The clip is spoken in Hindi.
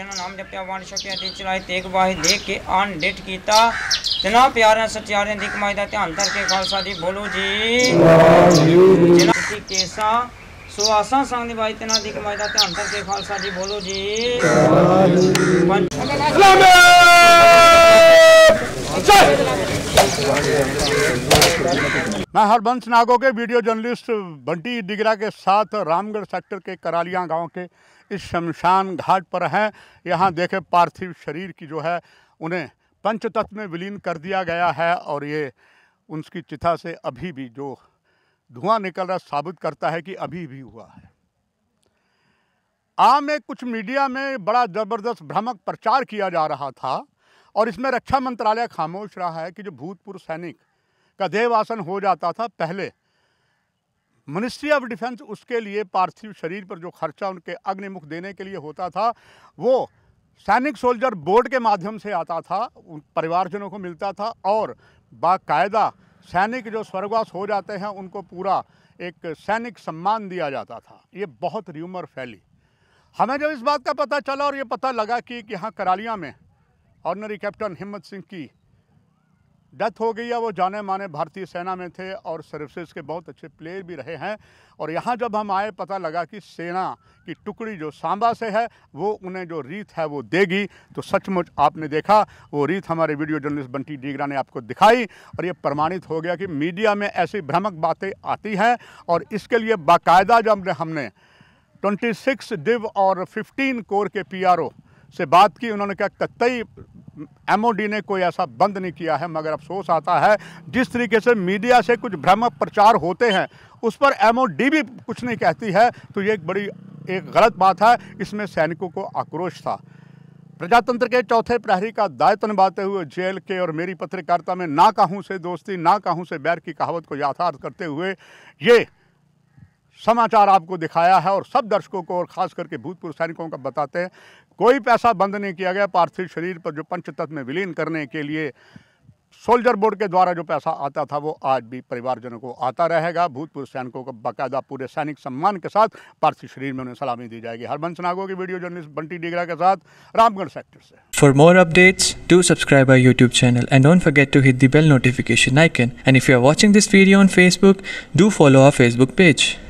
ਜਿਹਨਾਂ ਨਾਮ ਜਪਿਆ ਵੰਡ ਛਕਿਆ ਤੇ ਚਲਾਏ ਤੇਗ ਵਾਹੇ ਦੇ ਕੇ ਅਨਡਿਟ ਕੀਤਾ ਜਿਨ੍ਹਾਂ ਪਿਆਰਿਆਂ ਸਤਿਆਰਿਆਂ ਦੀ ਕਮਾਈ ਦਾ ਧਿਆਨ ਕਰਕੇ ਖਾਲਸਾ ਜੀ ਬੋਲੋ ਜੀ ਜਿਨ੍ਹਾਂ ਦੀ ਕੇਸਾ ਆਸਾਂ ਸੰਗ ਦੀ ਬਾਈ ਤਨਾ ਦੀ ਕਮਾਈ ਦਾ ਧਿਆਨ ਕਰਕੇ ਖਾਲਸਾ ਜੀ ਬੋਲੋ ਜੀ ਪੰਜ ਸਲਾਮੇ मैं हरबंश नागो के वीडियो जर्नलिस्ट बंटी दिगरा के साथ रामगढ़ सेक्टर के करालिया गांव के इस शमशान घाट पर हैं यहां देखे पार्थिव शरीर की जो है उन्हें पंचतत्व में विलीन कर दिया गया है और ये उनकी चिथा से अभी भी जो धुआं निकल रहा साबित करता है कि अभी भी हुआ है आम एक कुछ मीडिया में बड़ा ज़बरदस्त भ्रमक प्रचार किया जा रहा था और इसमें रक्षा मंत्रालय खामोश रहा है कि जो भूतपूर्व सैनिक का देवासन हो जाता था पहले मिनिस्ट्री ऑफ डिफेंस उसके लिए पार्थिव शरीर पर जो खर्चा उनके अग्निमुख देने के लिए होता था वो सैनिक सोल्जर बोर्ड के माध्यम से आता था उन परिवारजनों को मिलता था और बाकायदा सैनिक जो स्वर्गवास हो जाते हैं उनको पूरा एक सैनिक सम्मान दिया जाता था ये बहुत र्यूमर फैली हमें जब इस बात का पता चला और ये पता लगा कि यहाँ करालिया में ऑर्नरी कैप्टन हिम्मत सिंह की डेथ हो गई है वो जाने माने भारतीय सेना में थे और सर्विसेज के बहुत अच्छे प्लेयर भी रहे हैं और यहाँ जब हम आए पता लगा कि सेना की टुकड़ी जो सांबा से है वो उन्हें जो रीत है वो देगी तो सचमुच आपने देखा वो रीत हमारे वीडियो जर्नलिस्ट बंटी डीगरा ने आपको दिखाई और ये प्रमाणित हो गया कि मीडिया में ऐसी भ्रमक बातें आती हैं और इसके लिए बाकायदा जब हमने ट्वेंटी सिक्स डिव और फिफ्टीन कोर के पी आर ओ से बात की उन्होंने कहा कतई एमओडी ने कोई ऐसा बंद नहीं किया है मगर अफसोस आता है जिस तरीके से मीडिया से कुछ भ्रम प्रचार होते हैं उस पर एमओडी भी कुछ नहीं कहती है तो ये एक बड़ी एक गलत बात है इसमें सैनिकों को आक्रोश था प्रजातंत्र के चौथे प्रहरी का दायित्व निभाते हुए जेल के और मेरी पत्रकारिता में ना कहूँ से दोस्ती ना कहूँ से बैर की कहावत को याथार्थ करते हुए ये समाचार आपको दिखाया है और सब दर्शकों को और ख़ास करके भूतपूर्व सैनिकों का बताते हैं कोई पैसा बंद नहीं किया गया पार्थिव शरीर पर जो पंचतत्व में विलीन करने के लिए सोल्जर बोर्ड के द्वारा जो पैसा आता था वो आज भी परिवारजनों को आता रहेगा भूतपूर्व सैनिकों का बाकायदा पूरे सैनिक सम्मान के साथ पार्थिव शरीर में उन्हें सलामी दी जाएगी हरबंस नागो की वीडियो जर्नलिस्ट बंटी डिगरा के साथ रामगढ़ सेक्टर से for more updates do subscribe our YouTube channel and don't forget to hit the bell notification icon and if you are watching this video on Facebook do follow our Facebook page